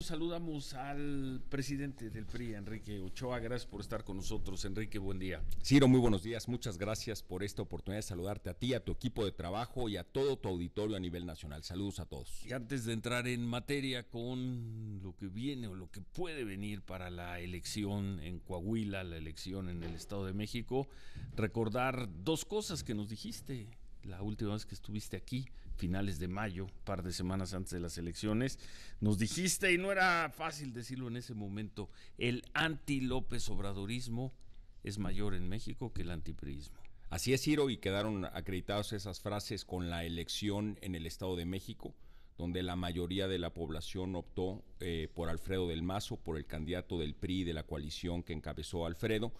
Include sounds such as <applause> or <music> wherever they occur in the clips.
Saludamos al presidente del PRI, Enrique Ochoa. Gracias por estar con nosotros. Enrique, buen día. Ciro, muy buenos días. Muchas gracias por esta oportunidad de saludarte a ti, a tu equipo de trabajo y a todo tu auditorio a nivel nacional. Saludos a todos. Y antes de entrar en materia con lo que viene o lo que puede venir para la elección en Coahuila, la elección en el Estado de México, recordar dos cosas que nos dijiste la última vez que estuviste aquí, finales de mayo, par de semanas antes de las elecciones, nos dijiste, y no era fácil decirlo en ese momento, el anti-López Obradorismo es mayor en México que el antipriismo. Así es, Ciro, y quedaron acreditadas esas frases con la elección en el Estado de México, donde la mayoría de la población optó eh, por Alfredo del Mazo, por el candidato del PRI de la coalición que encabezó Alfredo,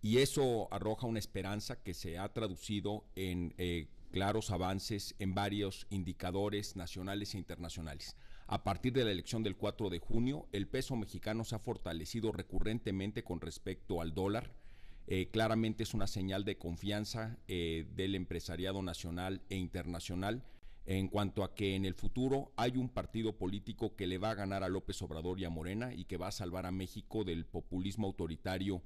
y eso arroja una esperanza que se ha traducido en eh, claros avances en varios indicadores nacionales e internacionales. A partir de la elección del 4 de junio, el peso mexicano se ha fortalecido recurrentemente con respecto al dólar. Eh, claramente es una señal de confianza eh, del empresariado nacional e internacional en cuanto a que en el futuro hay un partido político que le va a ganar a López Obrador y a Morena y que va a salvar a México del populismo autoritario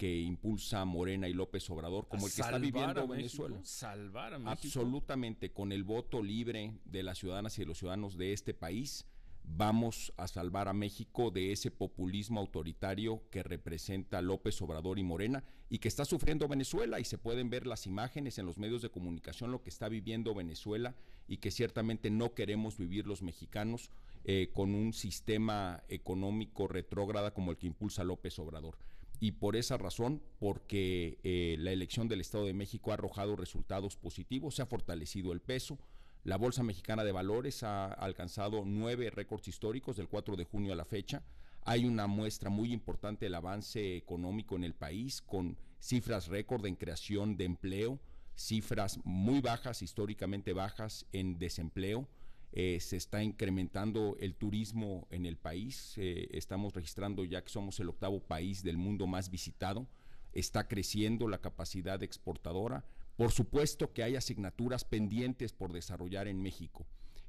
que impulsa Morena y López Obrador, como el que está viviendo Venezuela. salvar a México. Absolutamente, con el voto libre de las ciudadanas y de los ciudadanos de este país, vamos a salvar a México de ese populismo autoritario que representa López Obrador y Morena y que está sufriendo Venezuela y se pueden ver las imágenes en los medios de comunicación lo que está viviendo Venezuela y que ciertamente no queremos vivir los mexicanos eh, con un sistema económico retrógrada como el que impulsa López Obrador y por esa razón, porque eh, la elección del Estado de México ha arrojado resultados positivos, se ha fortalecido el peso, la Bolsa Mexicana de Valores ha alcanzado nueve récords históricos del 4 de junio a la fecha, hay una muestra muy importante del avance económico en el país, con cifras récord en creación de empleo, cifras muy bajas, históricamente bajas en desempleo, eh, se está incrementando el turismo en el país, eh, estamos registrando ya que somos el octavo país del mundo más visitado, está creciendo la capacidad exportadora, por supuesto que hay asignaturas pendientes por desarrollar en México.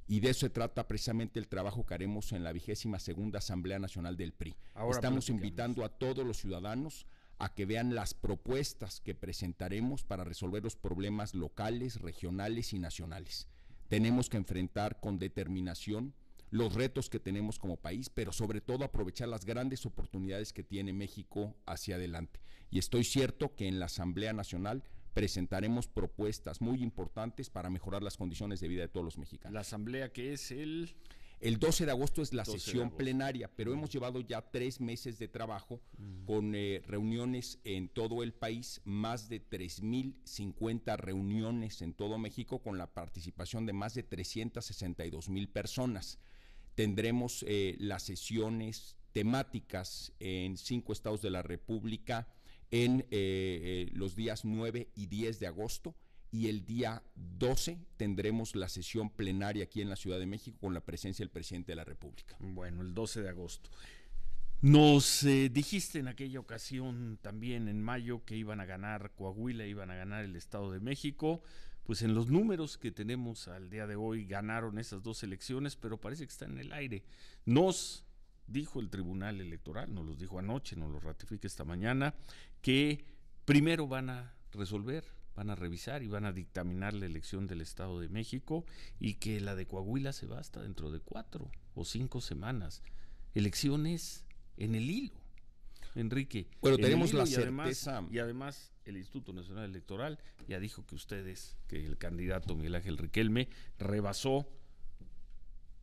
Y de eso se trata precisamente el trabajo que haremos en la vigésima segunda Asamblea Nacional del PRI. Estamos invitando a todos los ciudadanos a que vean las propuestas que presentaremos para resolver los problemas locales, regionales y nacionales. Tenemos que enfrentar con determinación los retos que tenemos como país, pero sobre todo aprovechar las grandes oportunidades que tiene México hacia adelante. Y estoy cierto que en la Asamblea Nacional presentaremos propuestas muy importantes para mejorar las condiciones de vida de todos los mexicanos. La Asamblea que es el... El 12 de agosto es la sesión plenaria, pero mm. hemos llevado ya tres meses de trabajo mm. con eh, reuniones en todo el país, más de 3.050 reuniones en todo México con la participación de más de 362,000 mil personas. Tendremos eh, las sesiones temáticas en cinco estados de la República en eh, los días 9 y 10 de agosto y el día 12 tendremos la sesión plenaria aquí en la Ciudad de México con la presencia del presidente de la República. Bueno, el 12 de agosto. Nos eh, dijiste en aquella ocasión también en mayo que iban a ganar Coahuila, iban a ganar el Estado de México. Pues en los números que tenemos al día de hoy ganaron esas dos elecciones, pero parece que está en el aire. Nos dijo el Tribunal Electoral, nos los dijo anoche, nos lo ratifica esta mañana, que primero van a resolver van a revisar y van a dictaminar la elección del Estado de México y que la de Coahuila se basta dentro de cuatro o cinco semanas. Elecciones en el hilo. Enrique. Bueno, tenemos la y además, el Instituto Nacional Electoral ya dijo que ustedes, que el candidato Miguel Ángel Riquelme rebasó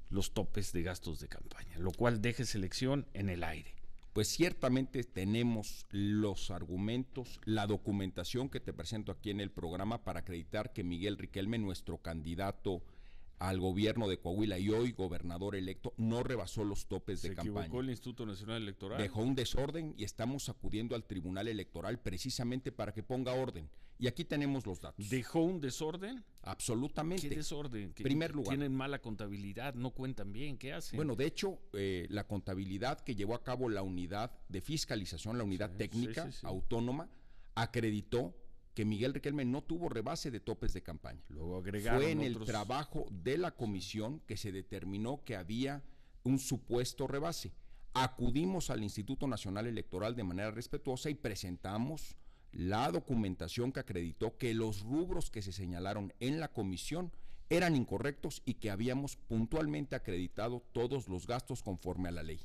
los topes de gastos de campaña, lo cual deja elección en el aire pues ciertamente tenemos los argumentos, la documentación que te presento aquí en el programa para acreditar que Miguel Riquelme, nuestro candidato al gobierno de Coahuila y hoy gobernador electo, no rebasó los topes de campaña. Se equivocó el Instituto Nacional Electoral. Dejó un desorden y estamos acudiendo al Tribunal Electoral precisamente para que ponga orden. Y aquí tenemos los datos. ¿Dejó un desorden? Absolutamente. ¿Qué desorden? Primer lugar. Tienen mala contabilidad, no cuentan bien, ¿qué hacen? Bueno, de hecho, eh, la contabilidad que llevó a cabo la unidad de fiscalización, la unidad técnica autónoma, acreditó que Miguel Riquelme no tuvo rebase de topes de campaña. Luego Fue en el trabajo de la comisión que se determinó que había un supuesto rebase. Acudimos al Instituto Nacional Electoral de manera respetuosa y presentamos la documentación que acreditó que los rubros que se señalaron en la comisión eran incorrectos y que habíamos puntualmente acreditado todos los gastos conforme a la ley.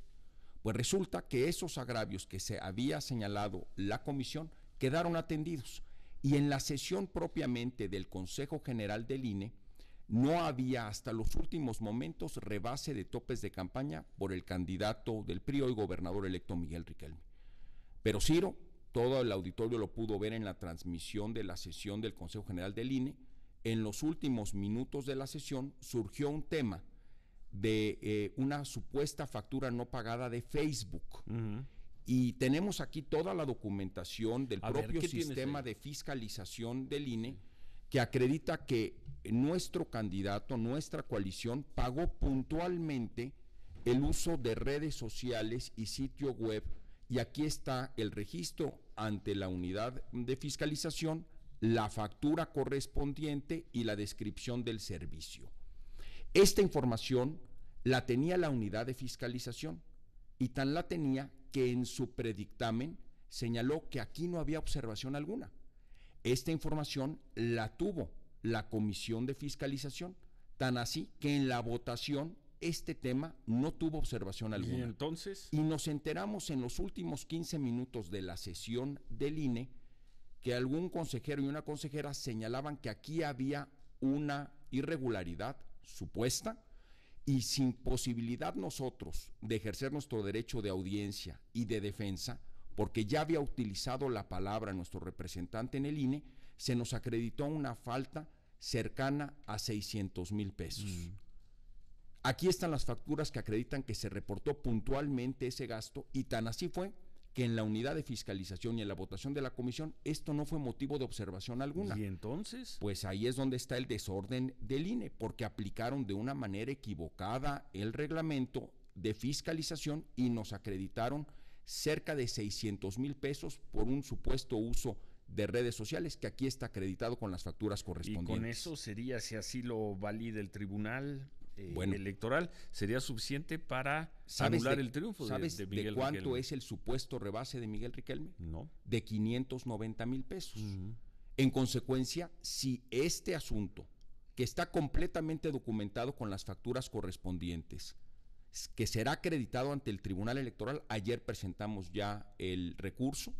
Pues resulta que esos agravios que se había señalado la comisión quedaron atendidos y en la sesión propiamente del Consejo General del INE, no había hasta los últimos momentos rebase de topes de campaña por el candidato del PRI y gobernador electo Miguel Riquelme. Pero Ciro, todo el auditorio lo pudo ver en la transmisión de la sesión del Consejo General del INE, en los últimos minutos de la sesión surgió un tema de eh, una supuesta factura no pagada de Facebook. Y tenemos aquí toda la documentación del propio sistema de fiscalización del INE que acredita que nuestro candidato, nuestra coalición, pagó puntualmente el uso de redes sociales y sitio web. Y aquí está el registro ante la unidad de fiscalización, la factura correspondiente y la descripción del servicio. Esta información la tenía la unidad de fiscalización y tan la tenía que en su predictamen señaló que aquí no había observación alguna. Esta información la tuvo la Comisión de Fiscalización, tan así que en la votación este tema no tuvo observación alguna. ¿Y entonces? Y nos enteramos en los últimos 15 minutos de la sesión del INE que algún consejero y una consejera señalaban que aquí había una irregularidad supuesta y sin posibilidad nosotros de ejercer nuestro derecho de audiencia y de defensa, porque ya había utilizado la palabra nuestro representante en el INE, se nos acreditó una falta cercana a 600 mil pesos. Aquí están las facturas que acreditan que se reportó puntualmente ese gasto y tan así fue que en la unidad de fiscalización y en la votación de la comisión esto no fue motivo de observación alguna. ¿Y entonces? Pues ahí es donde está el desorden del INE, porque aplicaron de una manera equivocada el reglamento de fiscalización y nos acreditaron cerca de 600 mil pesos por un supuesto uso de redes sociales que aquí está acreditado con las facturas correspondientes. ¿Y con eso sería, si así lo valide el tribunal, eh, electoral sería suficiente para anular el triunfo de, cuánto es el supuesto rebase de Miguel Riquelme? No. De 590 mil pesos. En consecuencia, si este asunto, que está completamente documentado con las facturas correspondientes, que será acreditado ante el Tribunal Electoral, ayer presentamos ya el recurso,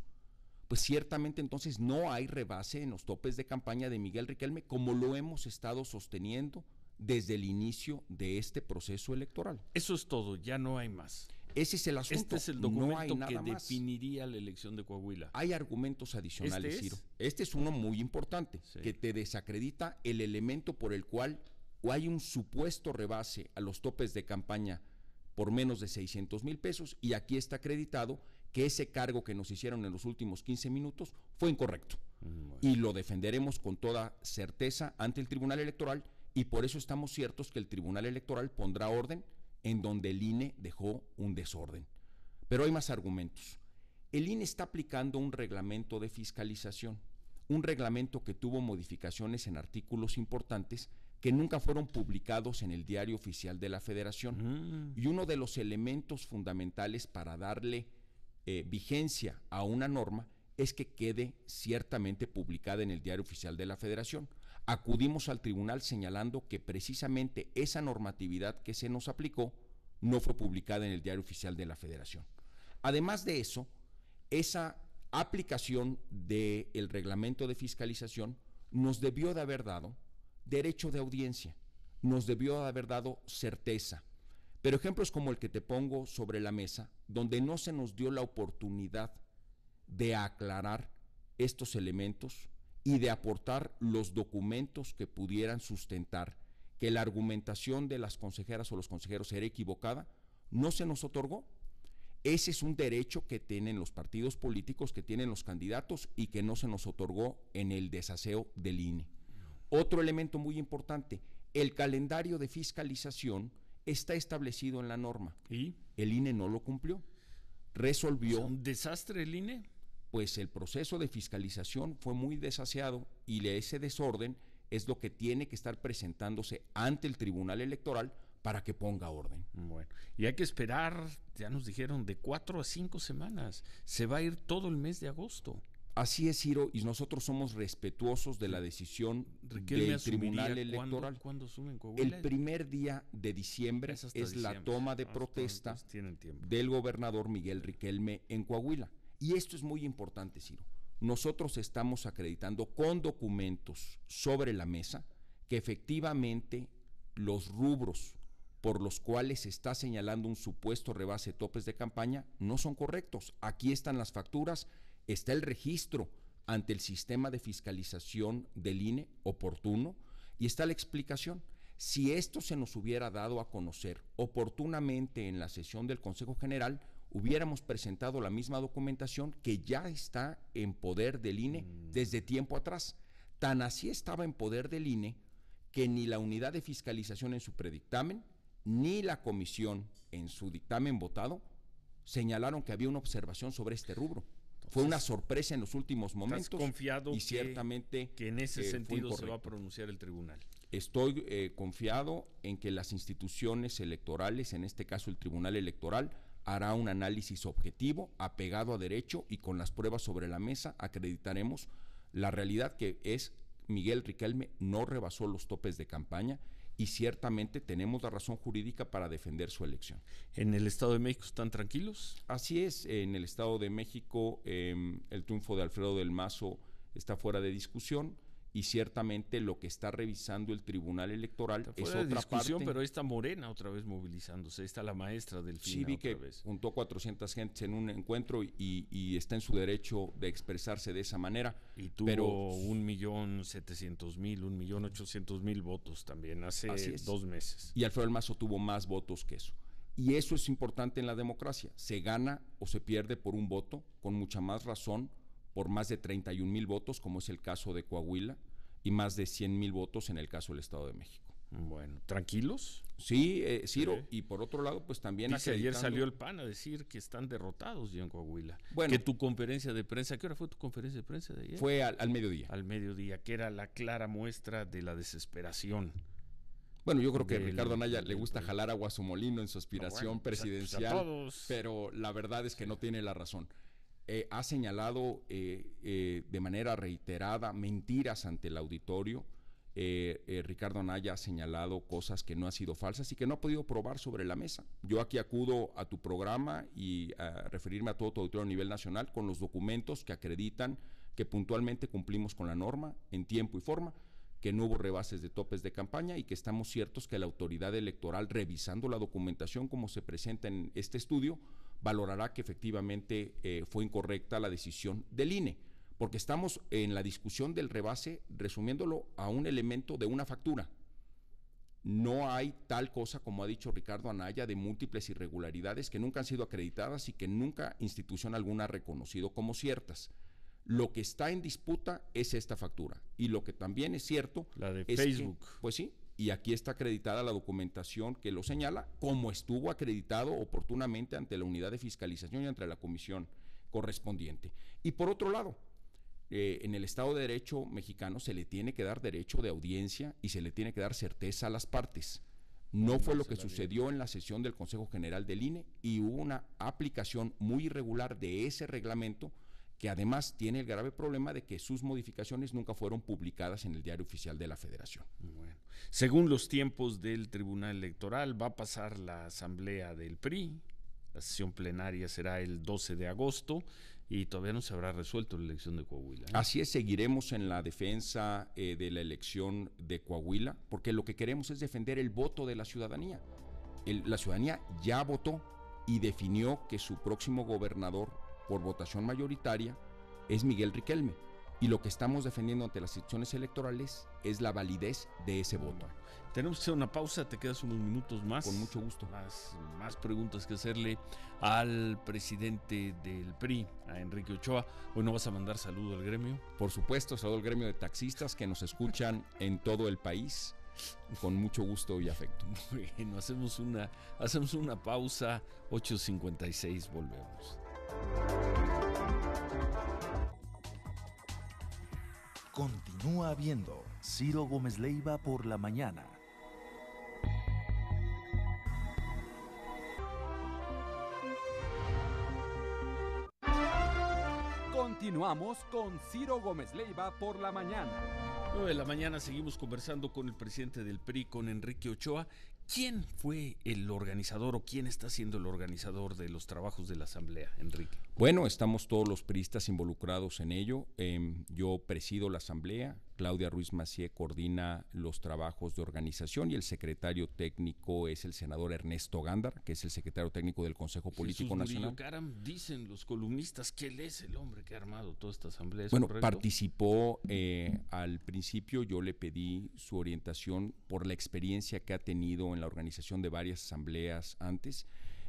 pues ciertamente entonces no hay rebase en los topes de campaña de Miguel Riquelme, como lo hemos estado sosteniendo desde el inicio de este proceso electoral. Eso es todo, ya no hay más. Ese es el asunto. Este es el documento que definiría la elección de Coahuila. Hay argumentos adicionales, ¿Este Ciro. Este es uno muy importante, que te desacredita el elemento por el cual o hay un supuesto rebase a los topes de campaña por menos de 600 mil pesos y aquí está acreditado que ese cargo que nos hicieron en los últimos 15 minutos fue incorrecto. Mm, y lo defenderemos con toda certeza ante el Tribunal Electoral y por eso estamos ciertos que el Tribunal Electoral pondrá orden en donde el INE dejó un desorden. Pero hay más argumentos. El INE está aplicando un reglamento de fiscalización, un reglamento que tuvo modificaciones en artículos importantes que nunca fueron publicados en el diario oficial de la Federación. Mm. Y uno de los elementos fundamentales para darle eh, vigencia a una norma es que quede ciertamente publicada en el diario oficial de la Federación acudimos al tribunal señalando que precisamente esa normatividad que se nos aplicó no fue publicada en el Diario Oficial de la Federación. Además de eso, esa aplicación del el reglamento de fiscalización nos debió de haber dado derecho de audiencia, nos debió de haber dado certeza. Pero ejemplos como el que te pongo sobre la mesa, donde no se nos dio la oportunidad de aclarar estos elementos, y de aportar los documentos que pudieran sustentar que la argumentación de las consejeras o los consejeros era equivocada, no se nos otorgó. Ese es un derecho que tienen los partidos políticos, que tienen los candidatos y que no se nos otorgó en el desaseo del INE. Otro elemento muy importante, el calendario de fiscalización está establecido en la norma. ¿Y? El INE no lo cumplió. Resolvió. un desastre el INE? pues el proceso de fiscalización fue muy desaseado y ese desorden es lo que tiene que estar presentándose ante el Tribunal Electoral para que ponga orden. Bueno, y hay que esperar, ya nos dijeron, de cuatro a cinco semanas. Se va a ir todo el mes de agosto. Así es, Ciro, y nosotros somos respetuosos de la decisión del Tribunal Electoral. El primer día de diciembre es, la toma de ah, protesta del gobernador Miguel Riquelme en Coahuila. Y esto es muy importante, Ciro. Nosotros estamos acreditando con documentos sobre la mesa que efectivamente los rubros por los cuales se está señalando un supuesto rebase de topes de campaña no son correctos. Aquí están las facturas, está el registro ante el sistema de fiscalización del INE oportuno y está la explicación. Si esto se nos hubiera dado a conocer oportunamente en la sesión del Consejo General, hubiéramos presentado la misma documentación que ya está en poder del INE mm. desde tiempo atrás. Tan así estaba en poder del INE que ni la unidad de fiscalización en su predictamen, ni la comisión en su dictamen votado, señalaron que había una observación sobre este rubro. fue una sorpresa en los últimos momentos. Estás confiado y que, ciertamente que en ese eh, sentido se va a pronunciar el tribunal. Estoy eh, confiado en que las instituciones electorales, en este caso el Tribunal Electoral, hará un análisis objetivo, apegado a derecho y con las pruebas sobre la mesa acreditaremos la realidad que es Miguel Riquelme no rebasó los topes de campaña y ciertamente tenemos la razón jurídica para defender su elección. ¿En el Estado de México están tranquilos? Así es, en el Estado de México em, el triunfo de Alfredo del Mazo está fuera de discusión y ciertamente lo que está revisando el Tribunal Electoral es otra parte. Pero ahí está Morena otra vez movilizándose, está la maestra del FINA Sí, que juntó 400 gentes en un encuentro y, está en su derecho de expresarse de esa manera. Y tuvo pero, un millón mil, un millón votos también hace dos meses. Y Alfredo del Mazo tuvo más votos que eso. Y eso es importante en la democracia. Se gana o se pierde por un voto, con mucha más razón por más de 31 mil votos, como es el caso de Coahuila, y más de 100 mil votos en el caso del Estado de México. Bueno, tranquilos. Sí, eh, Ciro, y por otro lado, pues también... ayer salió el PAN a decir que están derrotados ya en Coahuila. Bueno. Que tu conferencia de prensa, ¿qué hora fue tu conferencia de prensa de ayer? Fue al, mediodía. Al mediodía, que era la clara muestra de la desesperación. Bueno, yo creo que a Ricardo Anaya le gusta jalar agua a su molino en su aspiración pues, pues, presidencial, pero la verdad es que no tiene la razón. Eh, ha señalado eh, eh, de manera reiterada mentiras ante el auditorio. Ricardo Anaya ha señalado cosas que no han sido falsas y que no ha podido probar sobre la mesa. Yo aquí acudo a tu programa y a referirme a todo tu auditorio a nivel nacional con los documentos que acreditan que puntualmente cumplimos con la norma en tiempo y forma que no hubo rebases de topes de campaña y que estamos ciertos que la autoridad electoral, revisando la documentación como se presenta en este estudio, valorará que efectivamente eh, fue incorrecta la decisión del INE, porque estamos en la discusión del rebase resumiéndolo a un elemento de una factura. No hay tal cosa, como ha dicho Ricardo Anaya, de múltiples irregularidades que nunca han sido acreditadas y que nunca institución alguna ha reconocido como ciertas. Lo que está en disputa es esta factura. Y lo que también es cierto. La de es Facebook. pues sí, y aquí está acreditada la documentación que lo señala, como estuvo acreditado oportunamente ante la unidad de fiscalización y ante la comisión correspondiente. Y por otro lado, eh, en el Estado de Derecho mexicano se le tiene que dar derecho de audiencia y se le tiene que dar certeza a las partes. No fue lo que sucedió en la sesión del Consejo General del INE y hubo una aplicación muy irregular de ese reglamento que además tiene el grave problema de que sus modificaciones nunca fueron publicadas en el diario oficial de la federación. Según los tiempos del Tribunal Electoral, va a pasar la asamblea del PRI, la sesión plenaria será el 12 de agosto y todavía no se habrá resuelto la elección de Coahuila. ¿eh? Así es, seguiremos en la defensa eh, de la elección de Coahuila, porque lo que queremos es defender el voto de la ciudadanía. la ciudadanía ya votó y definió que su próximo gobernador por votación mayoritaria es Miguel Riquelme. Y lo que estamos defendiendo ante las elecciones electorales es la validez de ese voto. Tenemos que hacer una pausa, te quedas unos minutos más. Con mucho gusto. Más, preguntas que hacerle al presidente del PRI, a Enrique Ochoa. Hoy no vas a mandar saludo al gremio. Por supuesto, saludo al gremio de taxistas que nos escuchan en todo el país con mucho gusto y afecto. <laughs> Bueno, hacemos una, hacemos una pausa, 8.56, volvemos. Continúa viendo Ciro Gómez Leiva por la mañana. Continuamos con Ciro Gómez Leiva por la mañana. 9 de la mañana seguimos conversando con el presidente del PRI, con Enrique Ochoa, ¿Quién fue el organizador o quién está siendo el organizador de los trabajos de la Asamblea, Enrique? Bueno, estamos todos los priistas involucrados en ello. Em, yo presido la Asamblea, Claudia Ruiz Macié coordina los trabajos de organización y el secretario técnico es el senador Ernesto Gándar, que es el secretario técnico del Consejo Político Nacional. dicen los columnistas que él es el hombre que ha armado toda esta asamblea. bueno, participó eh, al principio, yo le pedí su orientación por la experiencia que ha tenido en la organización de varias asambleas antes,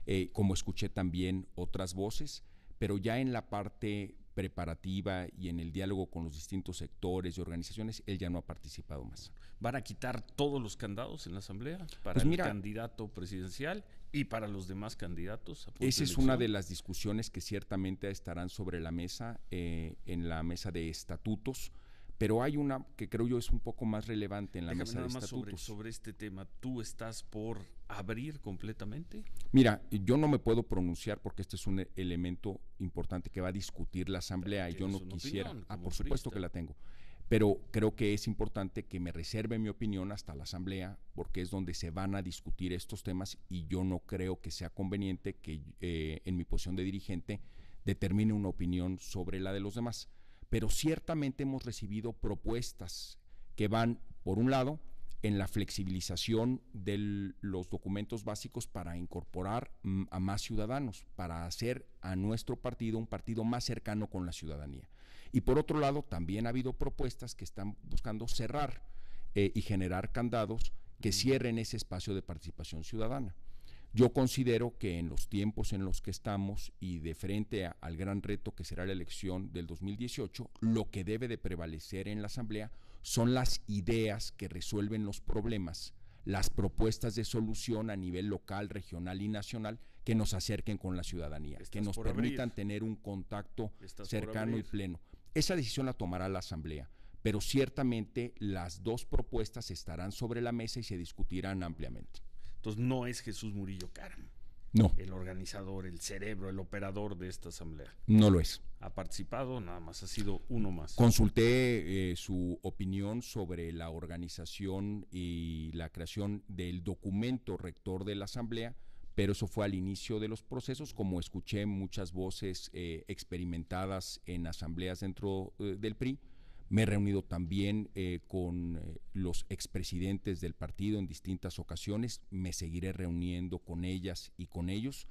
eh, como escuché también otras voces, pero ya en la parte preparativa y en el diálogo con los distintos sectores y organizaciones, él ya no ha participado más. ¿Van a quitar todos los candados en la Asamblea para pues el candidato presidencial y para los demás candidatos? Esa es una de las discusiones que ciertamente estarán sobre la mesa eh, en la mesa de estatutos pero hay una que creo yo es un poco más relevante en la mesa de estatutos. Sobre, este tema, ¿tú estás por abrir completamente? Mira, yo no me puedo pronunciar porque este es un elemento importante que va a discutir la Asamblea y yo no quisiera. Ah, por supuesto que la tengo. Pero creo que es importante que me reserve mi opinión hasta la Asamblea, porque es donde se van a discutir estos temas y yo no creo que sea conveniente que eh, en mi posición de dirigente determine una opinión sobre la de los demás pero ciertamente hemos recibido propuestas que van, por un lado, en la flexibilización de los documentos básicos para incorporar mm, a más ciudadanos, para hacer a nuestro partido un partido más cercano con la ciudadanía. Y por otro lado, también ha habido propuestas que están buscando cerrar eh, y generar candados que cierren ese espacio de participación ciudadana. Yo considero que en los tiempos en los que estamos y de frente al gran reto que será la elección del 2018, lo que debe de prevalecer en la Asamblea son las ideas que resuelven los problemas, las propuestas de solución a nivel local, regional y nacional que nos acerquen con la ciudadanía, que nos permitan tener un contacto cercano y pleno. Esa decisión la tomará la Asamblea, pero ciertamente las dos propuestas estarán sobre la mesa y se discutirán ampliamente. Entonces no es Jesús Murillo Caram. No. El organizador, el cerebro, el operador de esta asamblea. No lo es. Ha participado, nada más, ha sido uno más. Consulté eh, su opinión sobre la organización y la creación del documento rector de la asamblea, pero eso fue al inicio de los procesos, como escuché muchas voces eh, experimentadas en asambleas dentro eh, del PRI me he reunido también eh, con eh, los expresidentes del partido en distintas ocasiones, me seguiré reuniendo con ellas y con ellos.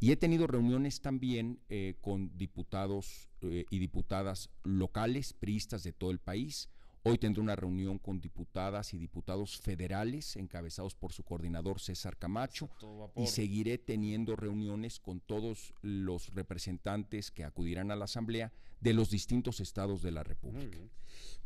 Y he tenido reuniones también eh, con diputados y diputadas locales, priistas de todo el país, Hoy tendré una reunión con diputadas y diputados federales encabezados por su coordinador César Camacho y seguiré teniendo reuniones con todos los representantes que acudirán a la Asamblea de los distintos estados de la República.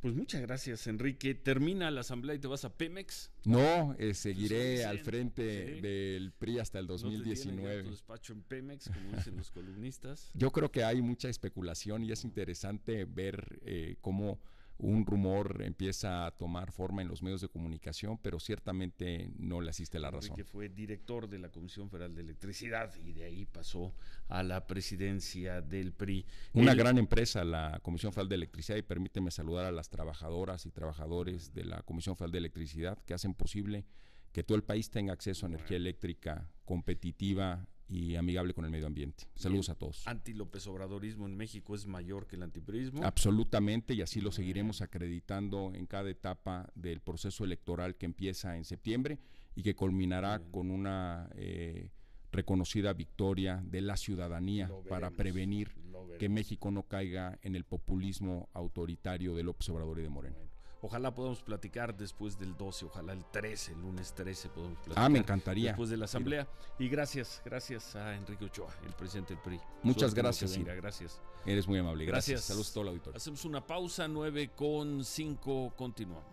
Pues muchas gracias, Enrique. ¿Termina la Asamblea y te vas a Pemex? No, eh, seguiré pues al frente del PRI hasta el 2019. <laughs> Yo creo que hay mucha especulación y es interesante ver eh, cómo un rumor empieza a tomar forma en los medios de comunicación, pero ciertamente no le asiste la razón. Que fue director de la Comisión Federal de Electricidad y de ahí pasó a la presidencia del PRI. Una gran empresa, la Comisión Federal de Electricidad, y permíteme saludar a las trabajadoras y trabajadores de la Comisión Federal de Electricidad que hacen posible que todo el país tenga acceso a energía eléctrica competitiva, y amigable con el medio ambiente. Saludos a todos. Anti-López Obradorismo en México es mayor que el antiprismo? Absolutamente, y así lo seguiremos acreditando en cada etapa del proceso electoral que empieza en septiembre y que culminará con una eh, reconocida victoria de la ciudadanía para prevenir que México no caiga en el populismo autoritario de López Obrador y de Morena. Ojalá podamos platicar después del 12, ojalá el 13, el lunes 13 podamos ah, platicar. Ah, me encantaría. Después de la asamblea. Y gracias, gracias a Enrique Ochoa, el presidente del PRI. Muchas gracias. gracias. Eres muy amable. Gracias. gracias. Saludos a todo el auditorio. Hacemos una pausa, 9 con 5, continuamos.